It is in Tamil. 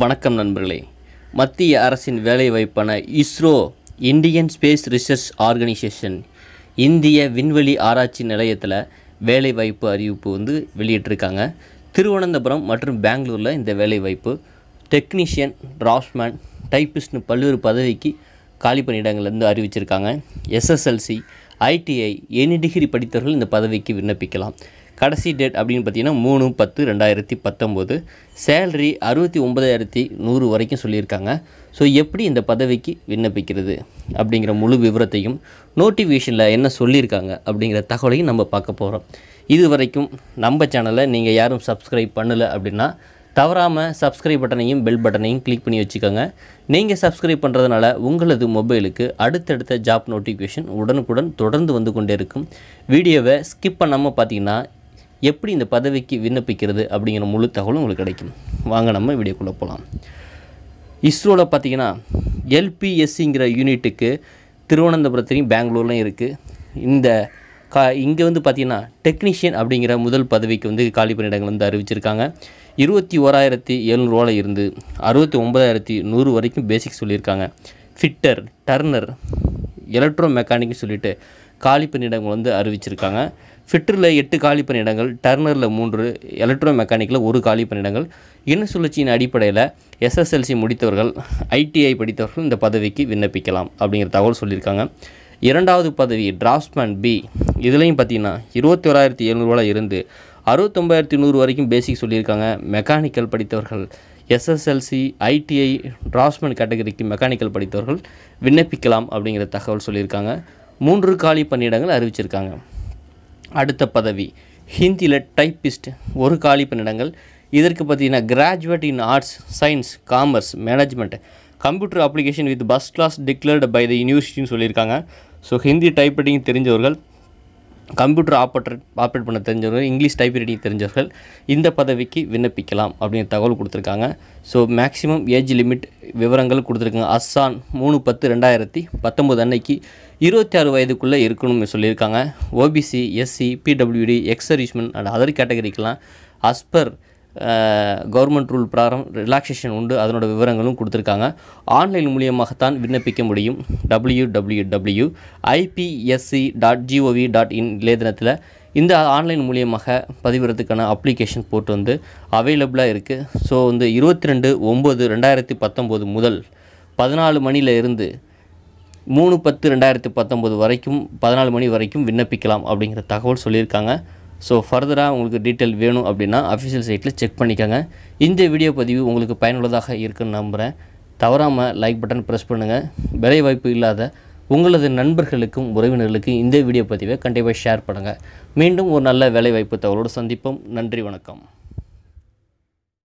வணக்கம் நண்பர்களே மத்திய அரசின் வேலைவாய்ப்பான ISRO Indian space research organisation இந்திய விண்வெளி ஆராய்ச்சி நிலையத்தில் வேலைவாய்ப்பு அறிவிப்பு வந்து வெளியிட்டிருக்காங்க திருவனந்தபுரம் மற்றும் பெங்களூரில் இந்த வேலைவாய்ப்பு டெக்னீஷியன் டிராஃப்ட்மேன் டைப்பிஸ்ட்னு பல்வேறு பதவிக்கு காலி பணியிடங்கள்லேருந்து அறிவிச்சிருக்காங்க எஸ்எஸ்எல்சி ஐடிஐ எனி டிகிரி படித்தவர்கள் இந்த பதவிக்கு விண்ணப்பிக்கலாம் கடைசி டேட் அப்படின்னு பார்த்தீங்கன்னா மூணு பத்து ரெண்டாயிரத்தி பத்தொம்போது சேல்ரி அறுபத்தி ஒன்பதாயிரத்தி நூறு வரைக்கும் சொல்லியிருக்காங்க ஸோ எப்படி இந்த பதவிக்கு விண்ணப்பிக்கிறது அப்படிங்கிற முழு விவரத்தையும் நோட்டிஃபிகேஷனில் என்ன சொல்லியிருக்காங்க அப்படிங்கிற தகவலையும் நம்ம பார்க்க போகிறோம் இது வரைக்கும் நம்ம சேனலை நீங்கள் யாரும் சப்ஸ்கிரைப் பண்ணலை அப்படின்னா தவறாமல் சப்ஸ்கிரைப் பட்டனையும் பெல் பட்டனையும் கிளிக் பண்ணி வச்சுக்கோங்க நீங்கள் சப்ஸ்கிரைப் பண்ணுறதுனால உங்களது மொபைலுக்கு அடுத்தடுத்த ஜாப் நோட்டிஃபிகேஷன் உடனுக்குடன் தொடர்ந்து வந்து கொண்டே இருக்கும் வீடியோவை ஸ்கிப் பண்ணாமல் பார்த்தீங்கன்னா எப்படி இந்த பதவிக்கு விண்ணப்பிக்கிறது அப்படிங்கிற முழு தகவலும் உங்களுக்கு கிடைக்கும் வாங்க நம்ம வீடியோக்குள்ளே போகலாம் இஸ்ரோவில் பார்த்தீங்கன்னா எல்பிஎஸ்சிங்கிற யூனிட்டுக்கு திருவனந்தபுரத்துலேயும் பெங்களூர்லையும் இருக்குது இந்த கா இங்கே வந்து பார்த்திங்கன்னா டெக்னீஷியன் அப்படிங்கிற முதல் பதவிக்கு வந்து காலி பணியிடங்கள் வந்து அறிவிச்சிருக்காங்க இருபத்தி ஓராயிரத்தி எழுநூறுவாவில் இருந்து அறுபத்தி ஒம்பதாயிரத்தி நூறு வரைக்கும் பேசிக் சொல்லியிருக்காங்க ஃபிட்டர் டர்னர் எலக்ட்ரோ மெக்கானிக்னு சொல்லிட்டு காலி வந்து அறிவிச்சிருக்காங்க ஃபிட்டரில் எட்டு காலி பணியிடங்கள் டர்னரில் மூன்று எலக்ட்ரோ மெக்கானிக்கில் ஒரு காலி பணியிடங்கள் என்ன சுழற்சியின் அடிப்படையில் எஸ்எஸ்எல்சி முடித்தவர்கள் ஐடிஐ படித்தவர்கள் இந்த பதவிக்கு விண்ணப்பிக்கலாம் அப்படிங்கிற தகவல் சொல்லியிருக்காங்க இரண்டாவது பதவி டிராஃப்ட்மேன் பி இதுலேயும் பார்த்தீங்கன்னா இருபத்தி ஓராயிரத்தி எழுநூறுவா இருந்து அறுபத்தொம்பாயிரத்தி நூறு வரைக்கும் பேசிக் சொல்லியிருக்காங்க மெக்கானிக்கல் படித்தவர்கள் எஸ்எஸ்எல்சி ஐடிஐ டிராஃப்ட்மேன் கேட்டகரிக்கு மெக்கானிக்கல் படித்தவர்கள் விண்ணப்பிக்கலாம் அப்படிங்கிற தகவல் சொல்லியிருக்காங்க மூன்று காலி பணியிடங்கள் அறிவிச்சிருக்காங்க அடுத்த பதவி ஹிந்தியில் டைப்பிஸ்ட் ஒரு காலி பணியிடங்கள் இதற்கு பார்த்தீங்கன்னா graduate in arts science commerce management computer application with first class declared by the யூனிவர்சிட்டின்னு சொல்லியிருக்காங்க ஸோ ஹிந்தி டைப்ரைட்டிங் தெரிஞ்சவர்கள் கம்ப்யூட்டர் ஆப்ரேட் ஆப்ரேட் பண்ண தெரிஞ்சவர்கள் இங்கிலீஷ் டைப் ரைட்டிங் தெரிஞ்சவர்கள் இந்த பதவிக்கு விண்ணப்பிக்கலாம் அப்படிங்கிற தகவல் கொடுத்துருக்காங்க ஸோ மேக்ஸிமம் ஏஜ் லிமிட் விவரங்கள் கொடுத்துருக்காங்க அஸ்ஸான் மூணு பத்து ரெண்டாயிரத்தி பத்தொம்போது அன்னைக்கு இருபத்தி ஆறு வயதுக்குள்ளே இருக்கணும்னு சொல்லியிருக்காங்க OBC SC PWD ex-servicemen and other கேட்டகரிக்கெலாம் அஸ்பர் கவர்மெண்ட் ரூல் பிரகாரம் ரிலாக்ஸேஷன் உண்டு அதனோட விவரங்களும் கொடுத்துருக்காங்க ஆன்லைன் மூலியமாகத்தான் விண்ணப்பிக்க முடியும் W W W IPSC dot G O V லேதனத்தில் இந்த ஆன்லைன் மூலியமாக பதிவிறதுக்கான அப்ளிகேஷன் போட்டு வந்து அவைலபிளாக இருக்குது ஸோ வந்து இருபத்தி ரெண்டு ஒம்பது ரெண்டாயிரத்தி பத்தொம்போது முதல் பதினாலு மணியில் இருந்து மூணு பத்து ரெண்டாயிரத்தி பத்தொம்போது வரைக்கும் பதினாலு மணி வரைக்கும் விண்ணப்பிக்கலாம் அப்படிங்கிற தகவல் சொல்லியிருக்காங்க ஸோ ஃபர்தராக உங்களுக்கு டீட்டெயில் வேணும் அப்படின்னா அஃபிஷியல் சைட்டில் செக் பண்ணிக்கோங்க இந்த வீடியோ பதிவு உங்களுக்கு பயனுள்ளதாக இருக்குன்னு நம்புகிறேன் தவறாமல் லைக் பட்டன் ப்ரெஸ் பண்ணுங்கள் வேலை வாய்ப்பு இல்லாத உங்களது நண்பர்களுக்கும் உறவினர்களுக்கும் இந்த வீடியோ பதிவை கண்டிப்பாக ஷேர் பண்ணுங்கள் மீண்டும் ஒரு நல்ல வேலைவாய்ப்பு தகவலோடு சந்திப்போம் நன்றி வணக்கம்